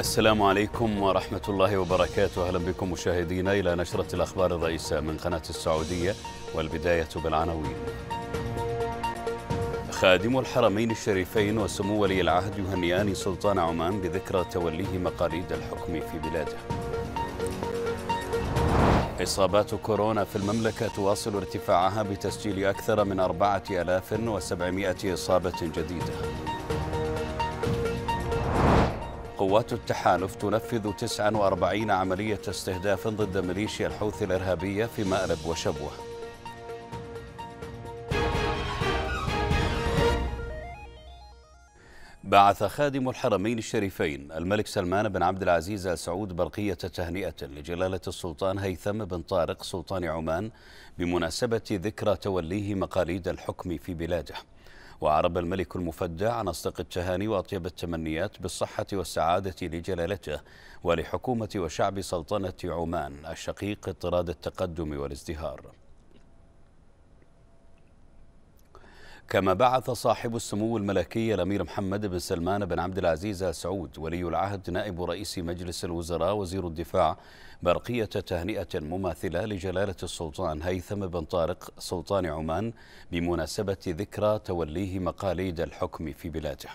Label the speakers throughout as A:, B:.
A: السلام عليكم ورحمة الله وبركاته أهلا بكم مشاهدينا إلى نشرة الأخبار الرئيسة من قناة السعودية والبداية بالعناوين خادم الحرمين الشريفين وسمو ولي العهد يهنيان سلطان عمان بذكرى توليه مقاليد الحكم في بلاده إصابات كورونا في المملكة تواصل ارتفاعها بتسجيل أكثر من 4700 إصابة جديدة قوات التحالف تنفذ 49 عملية استهداف ضد ميليشيا الحوثي الإرهابية في مأرب وشبوة بعث خادم الحرمين الشريفين الملك سلمان بن عبد العزيز ال سعود برقية تهنئة لجلالة السلطان هيثم بن طارق سلطان عمان بمناسبة ذكرى توليه مقاليد الحكم في بلاده وعرب الملك المفدى عن أصدق التهاني وأطيب التمنيات بالصحة والسعادة لجلالته ولحكومة وشعب سلطنة عمان الشقيق طراد التقدم والازدهار كما بعث صاحب السمو الملكي الأمير محمد بن سلمان بن عبد العزيز آل سعود ولي العهد نائب رئيس مجلس الوزراء وزير الدفاع برقية تهنئة مماثلة لجلالة السلطان هيثم بن طارق سلطان عمان بمناسبة ذكرى توليه مقاليد الحكم في بلاده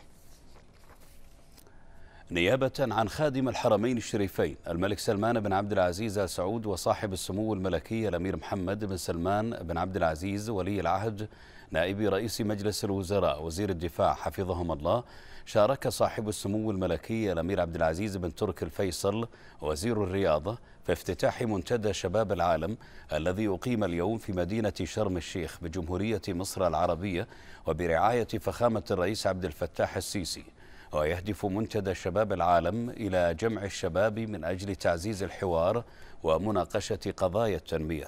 A: نيابة عن خادم الحرمين الشريفين الملك سلمان بن عبد العزيز آل سعود وصاحب السمو الملكي الأمير محمد بن سلمان بن عبد العزيز ولي العهد نائب رئيس مجلس الوزراء وزير الدفاع حفظهم الله شارك صاحب السمو الملكي الأمير عبد العزيز بن ترك الفيصل وزير الرياضة في افتتاح منتدى شباب العالم الذي أقيم اليوم في مدينة شرم الشيخ بجمهورية مصر العربية وبرعاية فخامة الرئيس عبد الفتاح السيسي ويهدف منتدى شباب العالم إلى جمع الشباب من أجل تعزيز الحوار ومناقشة قضايا التنمية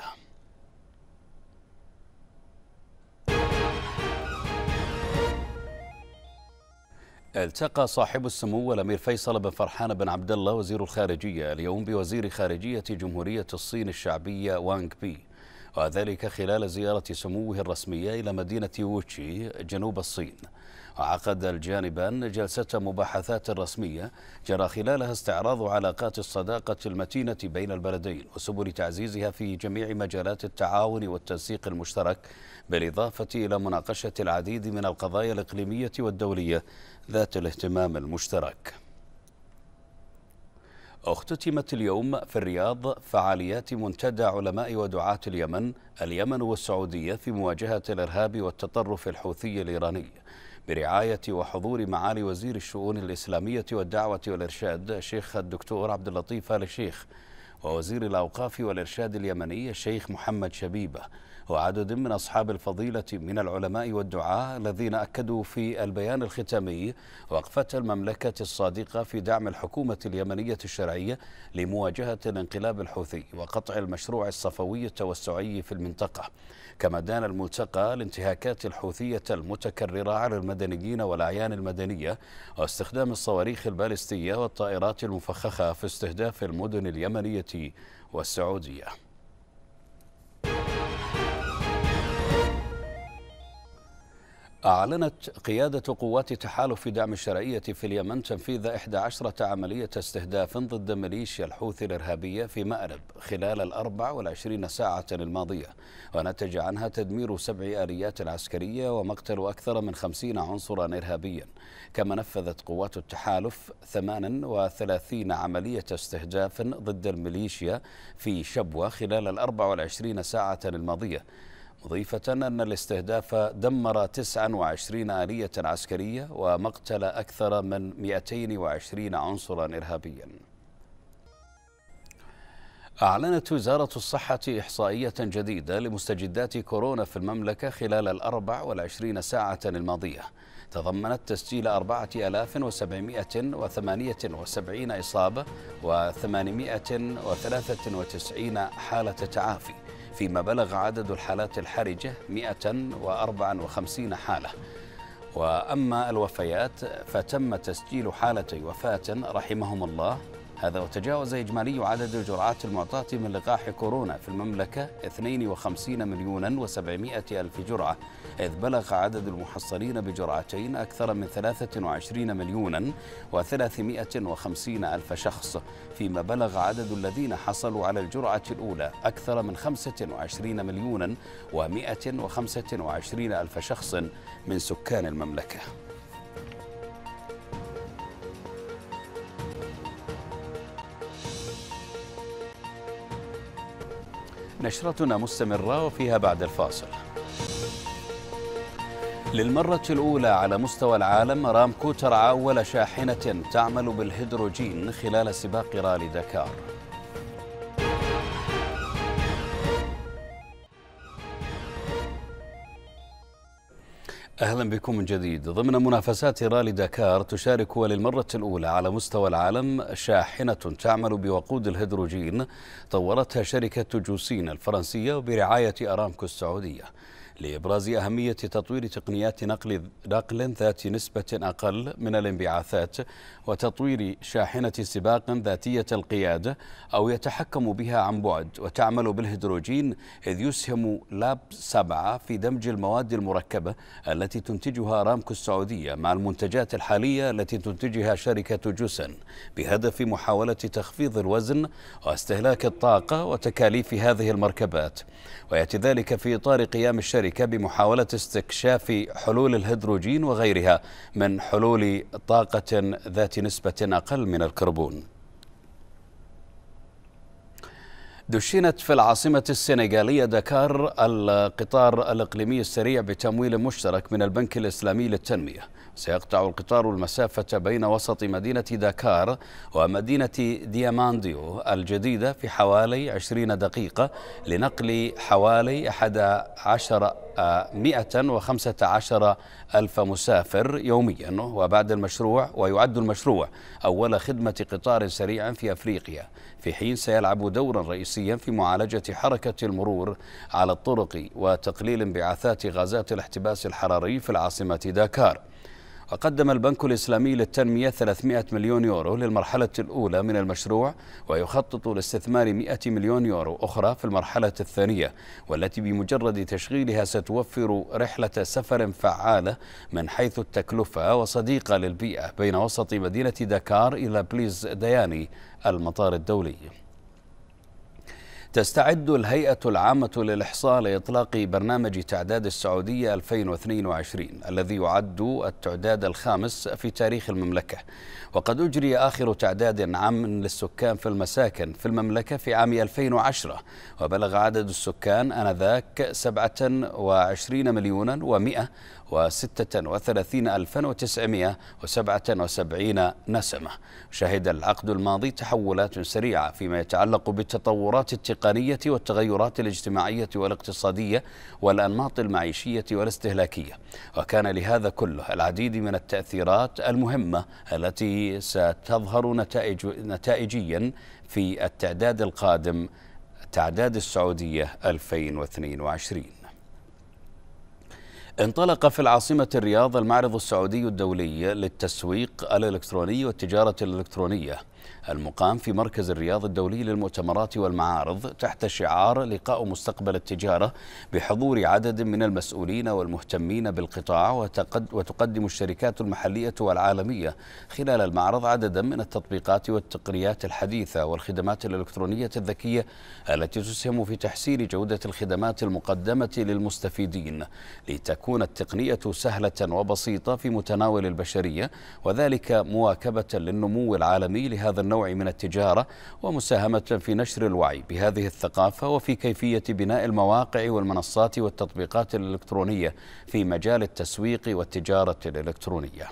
A: التقى صاحب السمو الامير فيصل بن فرحان بن عبد الله وزير الخارجيه اليوم بوزير خارجيه جمهوريه الصين الشعبيه وانغ بي وذلك خلال زياره سموه الرسميه الى مدينه ووتشي جنوب الصين وعقد الجانبان جلسة مباحثات رسمية جرى خلالها استعراض علاقات الصداقة المتينة بين البلدين وسبل تعزيزها في جميع مجالات التعاون والتنسيق المشترك بالإضافة إلى مناقشة العديد من القضايا الإقليمية والدولية ذات الاهتمام المشترك اختتمت اليوم في الرياض فعاليات منتدى علماء ودعاة اليمن اليمن والسعودية في مواجهة الإرهاب والتطرف الحوثي الإيراني برعاية وحضور معالي وزير الشؤون الإسلامية والدعوة والإرشاد الشيخ الدكتور عبد اللطيف آل الشيخ ووزير الأوقاف والإرشاد اليمني الشيخ محمد شبيبة وعدد من أصحاب الفضيلة من العلماء والدعاة الذين أكدوا في البيان الختامي وقفة المملكة الصادقة في دعم الحكومة اليمنية الشرعية لمواجهة الانقلاب الحوثي وقطع المشروع الصفوي التوسعي في المنطقة كما دان الملتقى الانتهاكات الحوثية المتكررة على المدنيين والأعيان المدنية واستخدام الصواريخ البالستية والطائرات المفخخة في استهداف المدن اليمنية والسعودية أعلنت قيادة قوات تحالف دعم الشرعية في اليمن تنفيذ 11 عملية استهداف ضد ميليشيا الحوثي الإرهابية في مأرب خلال ال 24 ساعة الماضية ونتج عنها تدمير سبع آليات عسكرية ومقتل أكثر من 50 عنصرا إرهابيا كما نفذت قوات التحالف 38 عملية استهداف ضد الميليشيا في شبوة خلال ال 24 ساعة الماضية مضيفة أن الاستهداف دمر 29 آلية عسكرية ومقتل أكثر من 220 عنصرا إرهابيا أعلنت وزارة الصحة إحصائية جديدة لمستجدات كورونا في المملكة خلال الأربع والعشرين ساعة الماضية تضمنت تسجيل 4778 إصابة و893 حالة تعافي فيما بلغ عدد الحالات الحرجة 154 حالة وأما الوفيات فتم تسجيل حالتي وفاة رحمهم الله هذا وتجاوز إجمالي عدد الجرعات المعطاة من لقاح كورونا في المملكة 52 مليون و700 ألف جرعة إذ بلغ عدد المحصلين بجرعتين أكثر من 23 مليونا و350 ألف شخص فيما بلغ عدد الذين حصلوا على الجرعة الأولى أكثر من 25 مليونا و125 ألف شخص من سكان المملكة نشرتنا مستمرة وفيها بعد الفاصل للمرة الأولى على مستوى العالم رامكو ترعى أول شاحنة تعمل بالهيدروجين خلال سباق رالي دكار أهلا بكم من جديد ضمن منافسات رالي داكار تشارك وللمرة الأولى على مستوى العالم شاحنة تعمل بوقود الهيدروجين طورتها شركة جوسين الفرنسية برعاية أرامكو السعودية لإبراز أهمية تطوير تقنيات نقل نقل ذات نسبة أقل من الانبعاثات وتطوير شاحنة سباق ذاتية القيادة أو يتحكم بها عن بعد وتعمل بالهيدروجين إذ يسهم لاب 7 في دمج المواد المركبة التي تنتجها أرامكو السعودية مع المنتجات الحالية التي تنتجها شركة جوسن بهدف محاولة تخفيض الوزن واستهلاك الطاقة وتكاليف هذه المركبات ويأتي ذلك في إطار قيام الشركة الشركة بمحاوله استكشاف حلول الهيدروجين وغيرها من حلول طاقه ذات نسبه اقل من الكربون دشنت في العاصمة السنغالية دكار القطار الإقليمي السريع بتمويل مشترك من البنك الإسلامي للتنمية سيقطع القطار المسافة بين وسط مدينة دكار ومدينة ديامانديو الجديدة في حوالي 20 دقيقة لنقل حوالي 11 115 ألف مسافر يوميا وبعد المشروع ويعد المشروع أول خدمة قطار سريع في أفريقيا في حين سيلعب دورا رئيسيا في معالجة حركة المرور على الطرق وتقليل انبعاثات غازات الاحتباس الحراري في العاصمة داكار وقدم البنك الإسلامي للتنمية 300 مليون يورو للمرحلة الأولى من المشروع ويخطط لاستثمار 100 مليون يورو أخرى في المرحلة الثانية والتي بمجرد تشغيلها ستوفر رحلة سفر فعالة من حيث التكلفة وصديقة للبيئة بين وسط مدينة دكار إلى بليز دياني المطار الدولي تستعد الهيئة العامة للإحصاء لإطلاق برنامج تعداد السعودية 2022 الذي يعد التعداد الخامس في تاريخ المملكة وقد أجري آخر تعداد عام للسكان في المساكن في المملكة في عام 2010 وبلغ عدد السكان آنذاك 27 مليونا و 136 ألفا و977 نسمة شهد العقد الماضي تحولات سريعة فيما يتعلق بالتطورات التقنية التقنية والتغيرات الاجتماعية والاقتصادية والأنماط المعيشية والاستهلاكية وكان لهذا كله العديد من التأثيرات المهمة التي ستظهر نتائج نتائجيا في التعداد القادم تعداد السعودية 2022 انطلق في العاصمة الرياض المعرض السعودي الدولي للتسويق الإلكتروني والتجارة الإلكترونية المقام في مركز الرياض الدولي للمؤتمرات والمعارض تحت شعار لقاء مستقبل التجارة بحضور عدد من المسؤولين والمهتمين بالقطاع وتقدم الشركات المحلية والعالمية خلال المعرض عددا من التطبيقات والتقنيات الحديثة والخدمات الإلكترونية الذكية التي تسهم في تحسين جودة الخدمات المقدمة للمستفيدين لتكون التقنية سهلة وبسيطة في متناول البشرية وذلك مواكبة للنمو العالمي لهذا هذا النوع من التجارة ومساهمة في نشر الوعي بهذه الثقافة وفي كيفية بناء المواقع والمنصات والتطبيقات الإلكترونية في مجال التسويق والتجارة الإلكترونية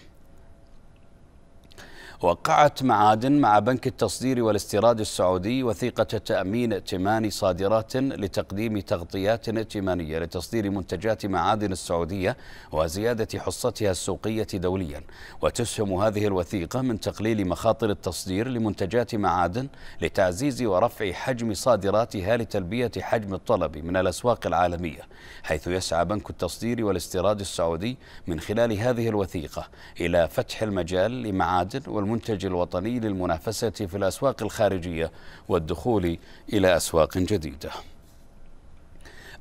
A: وقعت معادن مع بنك التصدير والاستيراد السعودي وثيقة تأمين ائتمان صادرات لتقديم تغطيات ائتمانية لتصدير منتجات معادن السعودية وزيادة حصتها السوقية دوليا وتسهم هذه الوثيقة من تقليل مخاطر التصدير لمنتجات معادن لتعزيز ورفع حجم صادراتها لتلبية حجم الطلب من الأسواق العالمية حيث يسعى بنك التصدير والاستيراد السعودي من خلال هذه الوثيقة إلى فتح المجال لمعادن والمنتجات المنتج الوطني للمنافسة في الأسواق الخارجية والدخول إلى أسواق جديدة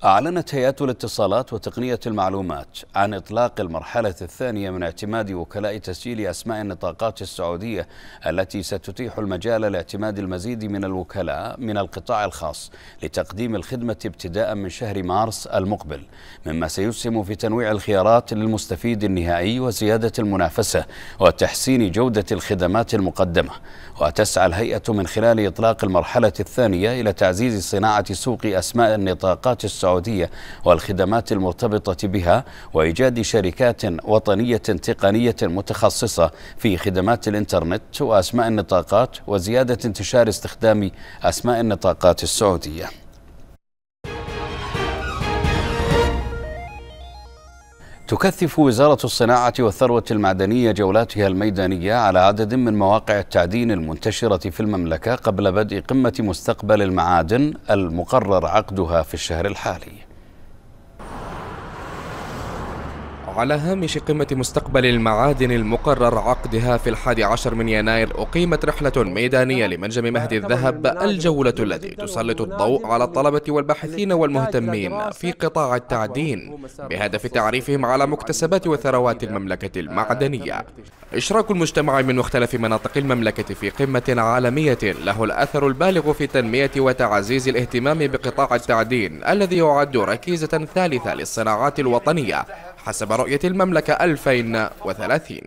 A: أعلنت هيئة الاتصالات وتقنية المعلومات عن إطلاق المرحلة الثانية من اعتماد وكلاء تسجيل أسماء النطاقات السعودية التي ستتيح المجال لاعتماد المزيد من الوكلاء من القطاع الخاص لتقديم الخدمة ابتداء من شهر مارس المقبل مما سيسهم في تنويع الخيارات للمستفيد النهائي وزيادة المنافسة وتحسين جودة الخدمات المقدمة وتسعى الهيئة من خلال إطلاق المرحلة الثانية إلى تعزيز صناعة سوق أسماء النطاقات السعودية السعودية والخدمات المرتبطة بها وإيجاد شركات وطنية تقنية متخصصة في خدمات الإنترنت وأسماء النطاقات وزيادة انتشار استخدام أسماء النطاقات السعودية تكثف وزارة الصناعة والثروة المعدنية جولاتها الميدانية على عدد من مواقع التعدين المنتشرة في المملكة قبل بدء قمة مستقبل المعادن المقرر عقدها في الشهر الحالي
B: على هامش قمة مستقبل المعادن المقرر عقدها في الحادي عشر من يناير أقيمت رحلة ميدانية لمنجم مهدي الذهب الجولة التي تسلط الضوء على الطلبة والباحثين والمهتمين في قطاع التعدين بهدف تعريفهم على مكتسبات وثروات المملكة المعدنية إشراك المجتمع من مختلف مناطق المملكة في قمة عالمية له الأثر البالغ في تنمية وتعزيز الاهتمام بقطاع التعدين الذي يعد ركيزة ثالثة للصناعات الوطنية حسب رؤية المملكة 2030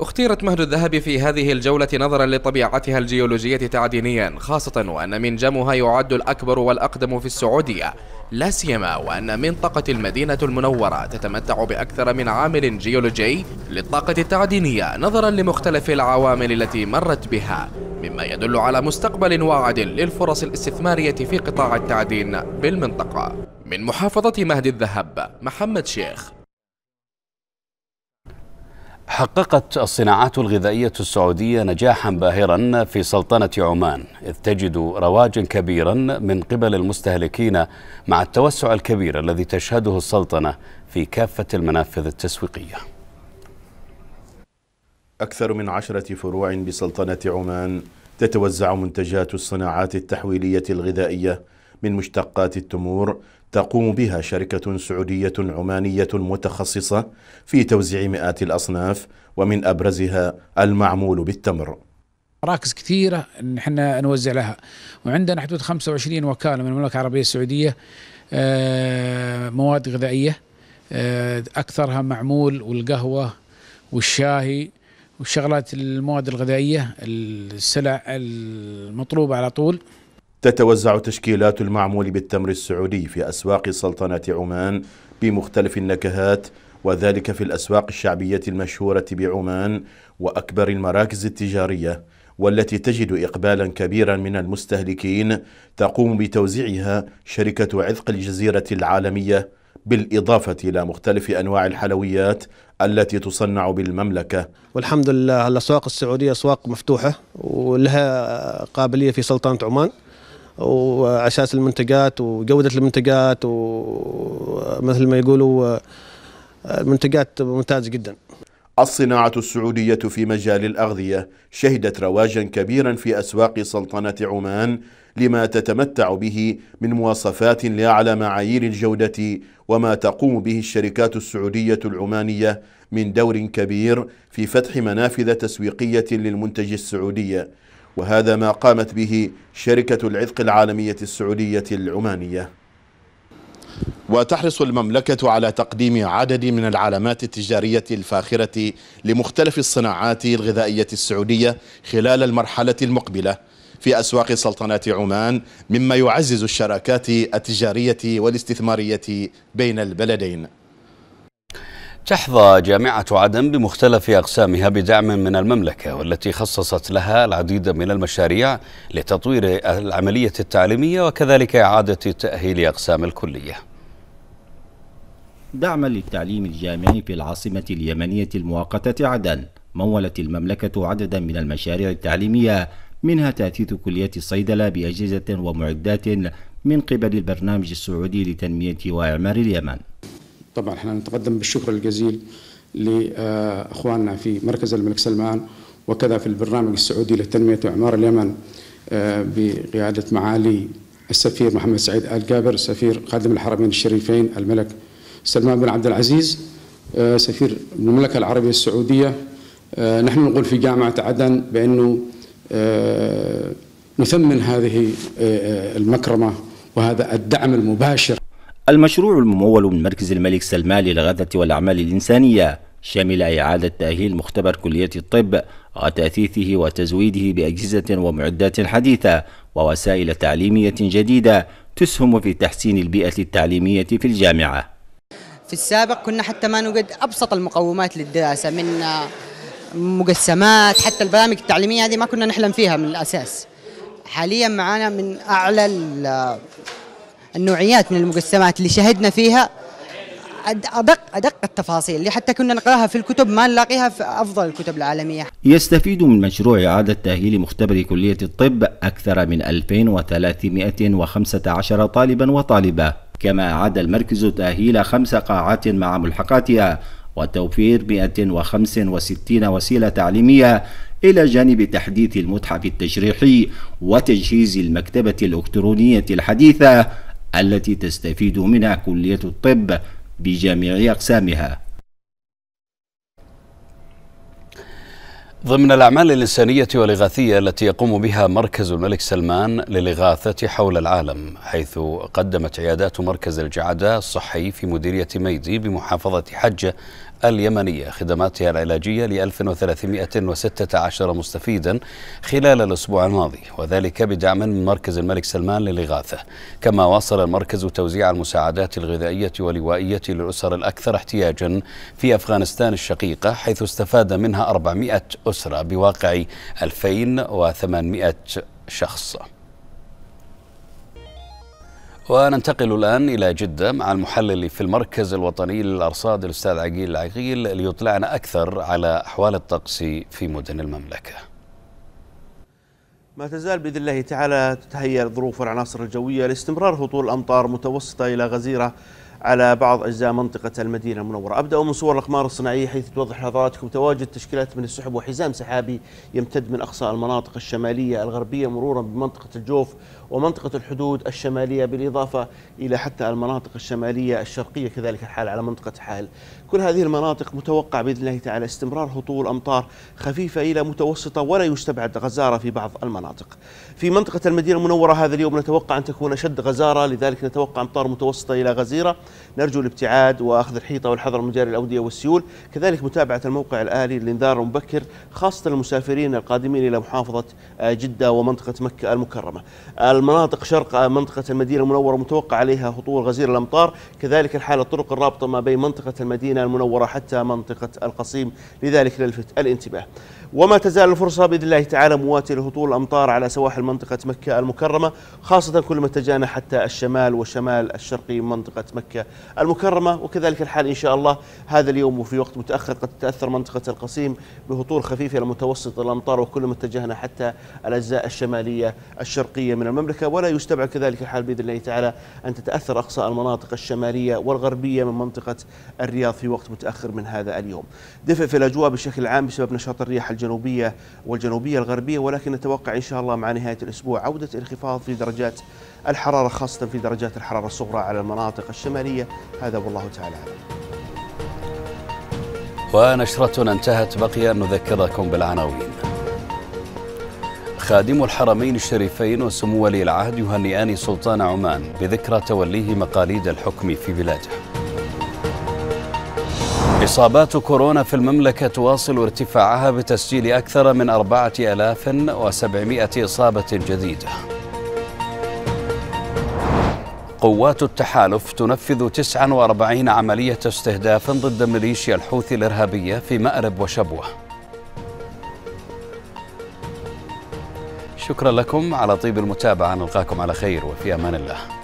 B: اختيرت مهد الذهب في هذه الجولة نظرا لطبيعتها الجيولوجية تعدينيا خاصة وأن منجمها يعد الأكبر والأقدم في السعودية لا سيما وأن منطقة المدينة المنورة تتمتع بأكثر من عامل جيولوجي للطاقة التعدينية نظرا لمختلف العوامل التي مرت بها مما يدل على مستقبل واعد للفرص الاستثمارية في قطاع التعدين بالمنطقة من محافظة مهد الذهب محمد شيخ حققت
A: الصناعات الغذائية السعودية نجاحا باهرا في سلطنة عمان إذ تجد رواجا كبيرا من قبل المستهلكين مع التوسع الكبير الذي تشهده السلطنة في كافة المنافذ التسويقية
C: أكثر من عشرة فروع بسلطنة عمان تتوزع منتجات الصناعات التحويلية الغذائية من مشتقات التمور تقوم بها شركة سعودية عمانية متخصصة في توزيع مئات الأصناف ومن أبرزها المعمول بالتمر
B: مراكز كثيرة نحن نوزع لها وعندنا حدود 25 وكالة من المملكة العربية السعودية آه، مواد غذائية آه، أكثرها معمول والقهوة والشاهي والشغلات المواد الغذائية السلع المطلوبة على طول
C: تتوزع تشكيلات المعمول بالتمر السعودي في أسواق سلطنة عمان بمختلف النكهات وذلك في الأسواق الشعبية المشهورة بعمان وأكبر المراكز التجارية والتي تجد إقبالا كبيرا من المستهلكين تقوم بتوزيعها شركة عذق الجزيرة العالمية بالإضافة إلى مختلف أنواع الحلويات التي تصنع بالمملكة
D: والحمد لله الأسواق السعودية أسواق مفتوحة ولها قابلية في سلطنة عمان وعساس المنتجات وجودة المنتجات ومثل ما يقولوا المنتجات ممتازة جدا
C: الصناعة السعودية في مجال الأغذية شهدت رواجا كبيرا في أسواق سلطنة عمان لما تتمتع به من مواصفات لأعلى معايير الجودة وما تقوم به الشركات السعودية العمانية من دور كبير في فتح منافذ تسويقية للمنتج السعودي وهذا ما قامت به شركة العذق العالمية السعودية العمانية وتحرص المملكة على تقديم عدد من العلامات التجارية الفاخرة لمختلف الصناعات الغذائية السعودية خلال المرحلة المقبلة في أسواق سلطنة عمان مما يعزز الشراكات التجارية والاستثمارية بين البلدين
A: تحظى جامعة عدن بمختلف أقسامها بدعم من المملكة والتي خصصت لها العديد من المشاريع لتطوير العملية التعليمية وكذلك إعادة تأهيل أقسام الكلية
E: دعما للتعليم الجامعي في العاصمة اليمنية المؤقتة عدن مولت المملكة عددا من المشاريع التعليمية منها تأثيث كلية الصيدلة بأجهزة ومعدات من قبل البرنامج السعودي لتنمية وإعمار اليمن
B: طبعا احنا نتقدم بالشكر الجزيل لاخواننا في مركز الملك سلمان وكذا في البرنامج السعودي لتنميه اعمار اليمن آه، بقياده معالي السفير محمد سعيد ال جابر سفير خادم الحرمين الشريفين الملك سلمان بن عبد العزيز آه، سفير المملكه العربيه السعوديه آه، نحن نقول في جامعه عدن بانه نثمن هذه
E: المكرمه وهذا الدعم المباشر المشروع الممول من مركز الملك سلمان للغاثة والأعمال الإنسانية شمل إعادة تأهيل مختبر كلية الطب وتأثيثه وتزويده بأجهزة ومعدات حديثة ووسائل تعليمية جديدة تسهم في تحسين البيئة التعليمية في الجامعة
C: في السابق كنا حتى ما نوجد أبسط المقومات للدراسة من مقسمات حتى البرامج التعليمية هذه ما كنا نحلم فيها من الأساس حاليا معانا من أعلى النوعيات من المقسمات اللي شهدنا فيها ادق ادق التفاصيل اللي حتى كنا نقراها في الكتب ما نلاقيها في افضل الكتب
E: العالميه. يستفيد من مشروع اعاده تاهيل مختبري كليه الطب اكثر من 2315 طالبا وطالبه، كما اعاد المركز تاهيل خمس قاعات مع ملحقاتها وتوفير 165 وسيله تعليميه إلى جانب تحديث المتحف التشريحي وتجهيز المكتبة الإلكترونية الحديثة التي تستفيد منها كلية الطب بجميع أقسامها
A: ضمن الأعمال الإنسانية والإغاثية التي يقوم بها مركز الملك سلمان للإغاثة حول العالم حيث قدمت عيادات مركز الجعدة الصحي في مديرية ميدي بمحافظة حجة اليمنية خدماتها العلاجية ل 1316 مستفيدا خلال الأسبوع الماضي وذلك بدعم من مركز الملك سلمان للإغاثة كما واصل المركز توزيع المساعدات الغذائية والوائية للأسر الأكثر احتياجا في أفغانستان الشقيقة حيث استفاد منها 400 أسرة بواقع 2800 شخص وننتقل الآن إلى جدة مع المحلل في المركز الوطني للأرصاد الأستاذ عقيل العقيل ليطلعنا أكثر على أحوال الطقس في مدن المملكة
D: ما تزال بإذن الله تعالى تتهيأ الظروف والعناصر الجوية لاستمرار هطول الأمطار متوسطة إلى غزيرة على بعض أجزاء منطقة المدينة المنورة أبدأ من صور الأقمار الصناعية حيث توضح لحضراتكم تواجد تشكيلات من السحب وحزام سحابي يمتد من أقصى المناطق الشمالية الغربية مرورا بمنطقة الجوف ومنطقة الحدود الشمالية بالإضافة إلى حتى المناطق الشمالية الشرقية كذلك الحال على منطقة حائل كل هذه المناطق متوقع بإذن الله تعالى استمرار هطول أمطار خفيفة إلى متوسطة ولا يستبعد غزارة في بعض المناطق في منطقة المدينة المنورة هذا اليوم نتوقع أن تكون أشد غزارة لذلك نتوقع أمطار متوسطة إلى غزيرة نرجو الابتعاد واخذ الحيطه والحذر من جاري الاوديه والسيول، كذلك متابعه الموقع الالي للانذار المبكر خاصه المسافرين القادمين الى محافظه آه، جده ومنطقه مكه المكرمه. المناطق شرق آه، منطقه المدينه المنوره متوقع عليها هطول غزير الامطار، كذلك الحاله الطرق الرابطه ما بين منطقه المدينه المنوره حتى منطقه القصيم، لذلك نلفت الانتباه. وما تزال الفرصة بإذن الله تعالى مواتية لهطول الأمطار على سواحل منطقة مكة المكرمة خاصة كلما اتجهنا حتى الشمال والشمال الشرقي من منطقة مكة المكرمة وكذلك الحال إن شاء الله هذا اليوم وفي وقت متأخر قد تتأثر منطقة القصيم بهطول خفيف إلى متوسط الأمطار وكلما اتجهنا حتى الأجزاء الشمالية الشرقية من المملكة ولا يستبعد كذلك الحال بإذن الله تعالى أن تتأثر أقصى المناطق الشمالية والغربية من منطقة الرياض في وقت متأخر من هذا اليوم دفء في الأجواء بشكل عام بسبب نشاط الرياح الجنوبية والجنوبية الغربية ولكن نتوقع إن شاء الله مع نهاية الأسبوع عودة انخفاض في درجات الحرارة خاصة في درجات الحرارة الصغرى على المناطق الشمالية هذا والله تعالى أعلم
A: ونشرتنا انتهت بقي أن نذكركم بالعناوين خادم الحرمين الشريفين وسمو ولي العهد يهنئان سلطان عمان بذكرى توليه مقاليد الحكم في بلاده إصابات كورونا في المملكة تواصل ارتفاعها بتسجيل أكثر من 4700 إصابة جديدة قوات التحالف تنفذ 49 عملية استهداف ضد ميليشيا الحوثي الإرهابية في مأرب وشبوة شكرا لكم على طيب المتابعة نلقاكم على خير وفي أمان الله